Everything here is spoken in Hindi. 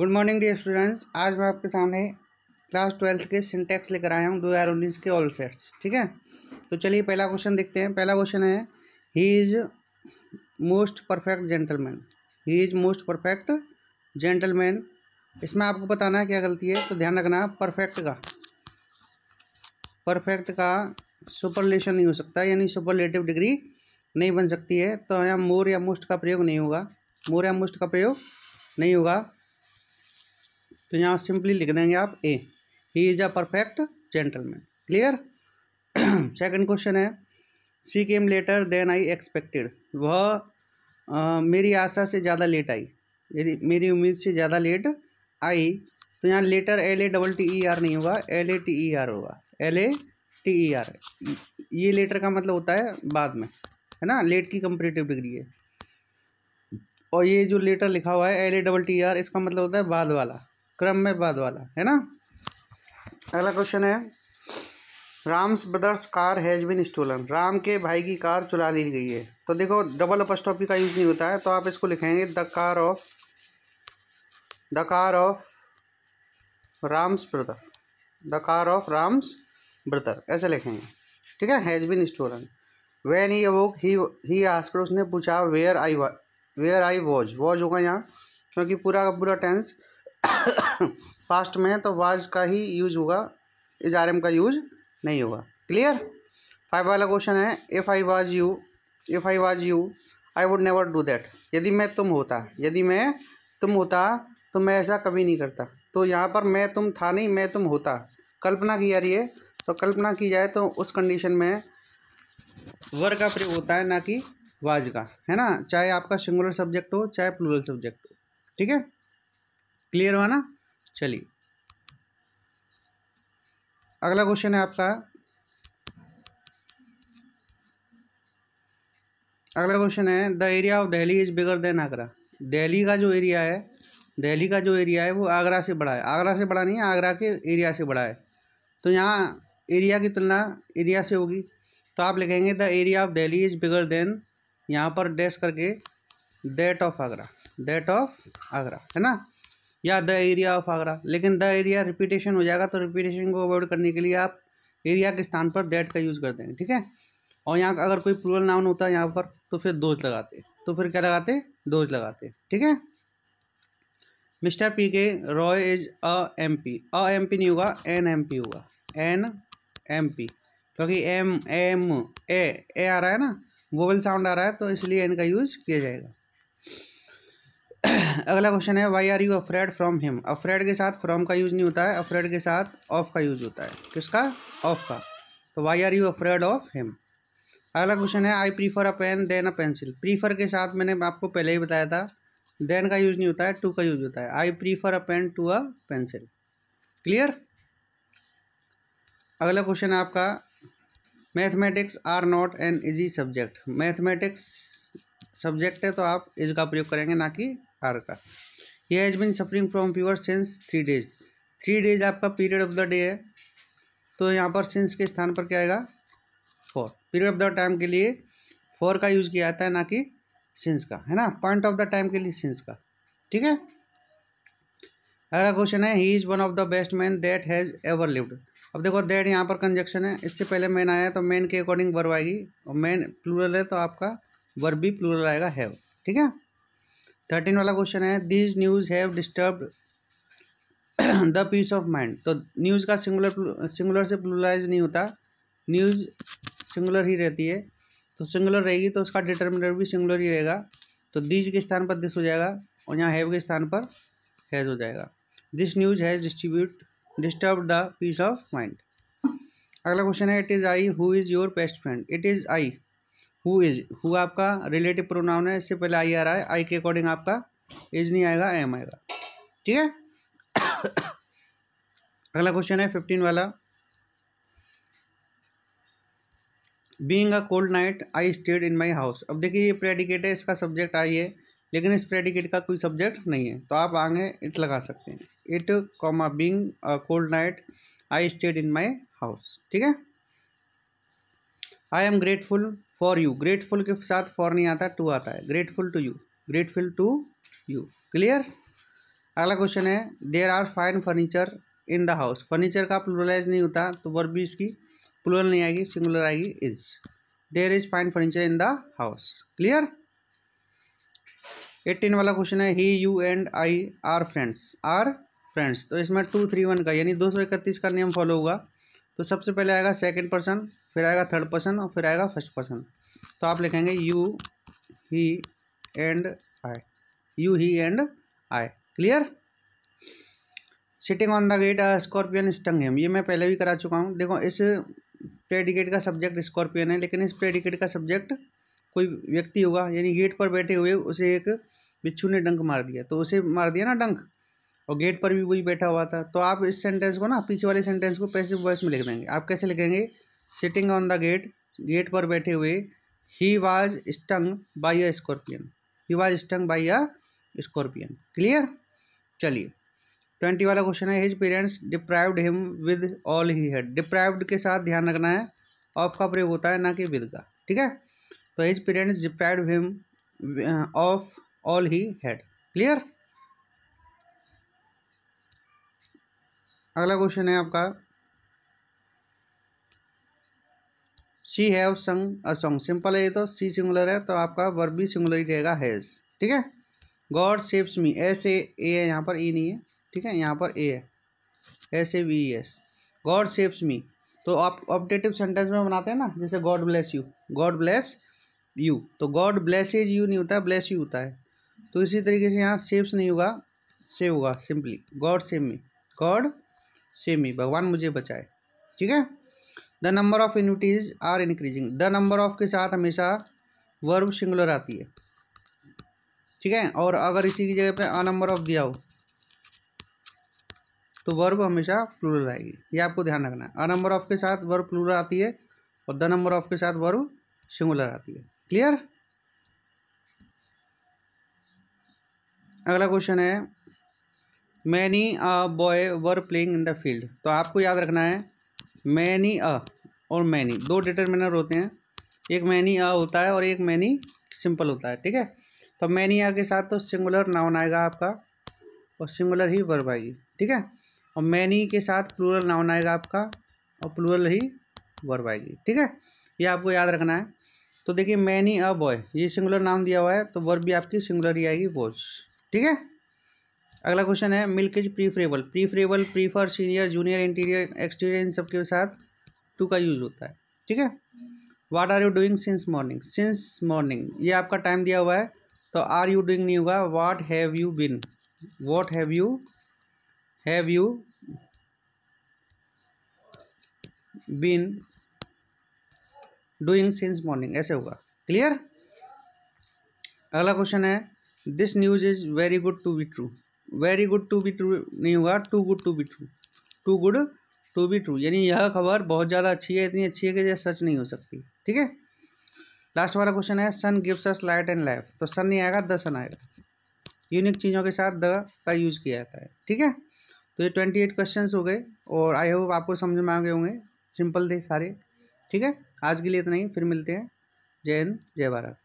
गुड मॉर्निंग डी स्टूडेंट्स आज मैं आपके सामने क्लास ट्वेल्थ के सिंटेक्स लेकर आया हूँ दो हज़ार उन्नीस के ऑल सेट्स ठीक है तो चलिए पहला क्वेश्चन देखते हैं पहला क्वेश्चन है he is most perfect gentleman he is most perfect gentleman इसमें आपको बताना है क्या गलती है तो ध्यान रखना परफेक्ट का परफेक्ट का सुपरलेशन नहीं हो सकता यानी सुपरलेटिव डिग्री नहीं बन सकती है तो यहाँ मोर या मोस्ट का प्रयोग नहीं होगा मोर या मोस्ट का प्रयोग नहीं होगा तो यहाँ सिंपली लिख देंगे आप A he is a perfect gentleman clear second question है she came later then I expected वह मेरी आशा से ज़्यादा लेट आई मेरी मेरी उम्मीद से ज़्यादा लेट आई तो यहाँ letter L A double T E R नहीं होगा L A T E R होगा L A T E R ये लेटर का मतलब होता है बाद में है ना लेट की कंपरेटिव डिग्री है और ये जो लेटर लिखा हुआ है L A double T R इसका मतलब होता है बाद वाला क्रम में बाद वाला है ना अगला क्वेश्चन है Ram's brother's car has been stolen Ram के भाई की कार चुरा ली गई है तो देखो डबल अपस्टॉपी का यूज़ नहीं होता है तो आप इसको लिखेंगे the car of the car of Ram's brother the car of Ram's brother ऐसे लिखेंगे ठीक है has been stolen when he awoke he he asked उसने पूछा where I where I was was होगा यहाँ क्योंकि पूरा का पूरा टेंस पास्ट में है तो वाज का ही यूज होगा इज आर एम का यूज नहीं होगा क्लियर फाइव वाला क्वेश्चन है if I was you if I was you I would never do that यदि मैं तुम होता यदि मैं तुम होता तो मैं ऐसा कभी नहीं करता तो यहाँ पर मैं तुम था नहीं मैं तुम होता कल्पना की जा रही है तो कल्पना की जाए तो उस कंडीशन में वर का प्रयोग होता है ना कि वाज का है ना चाहे आपका सिंगुलर सब्जेक्ट हो चाहे प्लूरल सब्जेक्ट हो ठीक है क्लियर हुआ ना चलिए अगला क्वेश्चन है आपका अगला क्वेश्चन है the area of Delhi is bigger than Agra Delhi का जो एरिया है दिल्ली का जो एरिया है वो आगरा से बड़ा है आगरा से बड़ा नहीं है आगरा के एरिया से बड़ा है तो यहाँ एरिया की तुलना एरिया से होगी तो आप लिखेंगे the area of Delhi is bigger than यहाँ पर डैश करके that of Agra that of Agra है ना या द एरिया ऑफ आगरा लेकिन द एरिया रिपीटेशन हो जाएगा तो रिपीटेशन को अवॉइड करने के लिए आप एरिया के स्थान पर डेट का यूज़ कर देंगे ठीक है और यहाँ अगर कोई प्लूरल नाउन होता है यहाँ पर तो फिर दोज लगाते तो फिर क्या लगाते दोज लगाते ठीक है mister P K Roy is a M P a M P नहीं होगा एन एम पी होगा एन एम पी क्योंकि एम एम ए ए आ रहा है ना वोवल साउंड आ रहा है तो इसलिए एन का यूज़ किया जाएगा अगला क्वेश्चन है why are you afraid from him afraid के साथ फ्रॉम का यूज नहीं होता है अफ्रेड के साथ ऑफ का यूज होता है किसका ऑफ का तो why are you afraid of him अगला क्वेश्चन है I prefer a pen than a pencil prefer के साथ मैंने आपको पहले ही बताया था देन का यूज नहीं होता है टू का यूज होता है I prefer a pen to a pencil clear अगला क्वेश्चन है आपका mathematics are not an easy subject mathematics subject है तो आप इसका प्रयोग करेंगे ना कि हार का ये has been suffering from fever since three days three days आपका पीरियड ऑफ द डे है तो यहाँ पर सेंस के स्थान पर क्या आएगा for period of the time के लिए फोर का यूज़ किया जाता है ना कि सेंस का है ना पॉइंट ऑफ द टाइम के लिए सेंस का ठीक है अगला क्वेश्चन है he is one of the best man that has ever lived अब देखो दैट यहाँ पर कंजक्शन है इससे पहले मैन आया तो मैन के अकॉर्डिंग वर्ब आएगी और मैन प्लूरल है तो आपका वर्ब भी प्लूरल आएगा हैव ठीक है थर्टीन वाला क्वेश्चन है this news have disturb the peace of mind तो न्यूज़ का सिंगुलर सिंगुलर से प्लुलाइज नहीं होता न्यूज़ सिंगुलर ही रहती है तो सिंगुलर रहेगी तो उसका डिटर्मिनेट भी सिंगुलर ही रहेगा तो दिज के स्थान पर दिस हो जाएगा और यहाँ हैव के स्थान पर हैज़ हो जाएगा this news has distribute disturb the peace of mind अगला क्वेश्चन है it is I who is your best friend it is I who is who आपका रिलेटिव प्रोनाउन है इससे पहले आई आ रहा है आई के अकॉर्डिंग आपका इज नहीं आएगा एम आएगा ठीक है अगला क्वेश्चन है फिफ्टीन वाला being a cold night I stayed in my house अब देखिए ये प्रेडिकेट है इसका सब्जेक्ट आई है लेकिन इस प्रेडिकेट का कोई सब्जेक्ट नहीं है तो आप आगे इट लगा सकते हैं it comma being cold night I stayed in my house ठीक है I am grateful for you grateful के साथ फॉर नहीं आता टू आता है grateful to you grateful to you clear अगला क्वेश्चन है there are fine furniture in the house furniture का प्लुरलाइज नहीं होता तो वर्ब भी इसकी प्लुरल नहीं आएगी सिंगुलर आएगी is there is fine furniture in the house clear eighteen वाला क्वेश्चन है he you and I are friends are friends तो इसमें टू थ्री वन का यानी दो सौ इकतीस का नियम फॉलो होगा तो सबसे पहले आएगा सेकेंड पर्सन फिर आएगा थर्ड पर्सन और फिर आएगा फर्स्ट पर्सन तो आप लिखेंगे you he and I you he and I clear sitting on the gate scorpion stung him ये मैं पहले भी करा चुका हूँ देखो इस प्रेडिकेट का सब्जेक्ट स्कॉर्पियन है लेकिन इस प्रेडिकेट का सब्जेक्ट कोई व्यक्ति होगा यानी गेट पर बैठे हुए उसे एक बिच्छू ने डंक मार दिया तो उसे मार दिया ना डंक और गेट पर भी वही बैठा हुआ था तो आप इस सेंटेंस को ना पीछे वाले सेंटेंस को पैसिव वॉइस में लिख देंगे आप कैसे लिखेंगे sitting on the gate gate पर बैठे हुए he was stung by a scorpion he was stung by a scorpion clear चलिए ट्वेंटी वाला क्वेश्चन है his parents deprived him with all he had deprived के साथ ध्यान रखना है ऑफ का प्रयोग होता है ना कि विद का ठीक है तो his parents deprived him of all he had clear अगला क्वेश्चन है आपका सी हैव संग अ सॉन्ग सिंपल है ये तो सी सिंगुलर है तो आपका वर्ब भी सिंगुलर ही रहेगा हैज़ ठीक है God saves me S A A है यहाँ पर ई e नहीं है ठीक है यहाँ पर ए है S A V S God saves me तो आप ऑप्टेटिव सेंटेंस में बनाते हैं ना जैसे God bless you God bless you तो गॉड ब्लेसेज यू नहीं होता ब्लेस यू होता है तो इसी तरीके से यहाँ सेव्स नहीं होगा सेव होगा simply God save me God save me भगवान मुझे बचाए ठीक है the number of unities are increasing the number of के साथ हमेशा वर्ब सिंगुलर आती है ठीक है और अगर इसी की जगह पे अ नंबर ऑफ दिया हो तो वर्ब हमेशा प्लूरल आएगी ये आपको ध्यान रखना है अ नंबर ऑफ के साथ वर्ब प्लूरल आती है और द नंबर ऑफ के साथ वर्ब सिंगुलर आती है क्लियर अगला क्वेश्चन है many a boy were playing in the field तो आपको याद रखना है मैनी अ और मैनी दो डिटर्मिनर होते हैं एक मैनी अ होता है और एक मैनी सिंपल होता है ठीक है तो मैनी अ के साथ तो सिंगुलर नाउन आएगा आपका और सिंगुलर ही वर्ब आएगी ठीक है और मैनी के साथ प्लूरल नाउन आएगा आपका और प्लूरल ही वर्ब आएगी ठीक है ये आपको याद रखना है तो देखिए मैनी अ बॉय ये सिंगुलर नाम दिया हुआ है तो वर्ब भी आपकी सिंगुलर ही आएगी वॉज ठीक है अगला क्वेश्चन है milk is preferable preferable prefer senior junior interior exterior इन सबके साथ टू का यूज होता है ठीक है what are you doing since morning since morning ये आपका टाइम दिया हुआ है तो आर यू डूइंग नहीं होगा what have you been what have you have you been doing since morning ऐसे होगा क्लियर अगला क्वेश्चन है this news is very good to be true very good to be true नहीं होगा too good to be true too good to be true यानी यह खबर बहुत ज़्यादा अच्छी है इतनी अच्छी है कि यह सच नहीं हो सकती ठीक है लास्ट वाला क्वेश्चन है sun gives us light and life तो सन नहीं आएगा द सन आएगा यूनिक चीज़ों के साथ द का यूज़ किया जाता है ठीक है तो ये ट्वेंटी एट क्वेश्चन हो गए और आई होप आपको समझ में आ गए होंगे सिंपल थे सारे ठीक है आज के लिए इतना ही फिर मिलते हैं जय हिंद जय भारत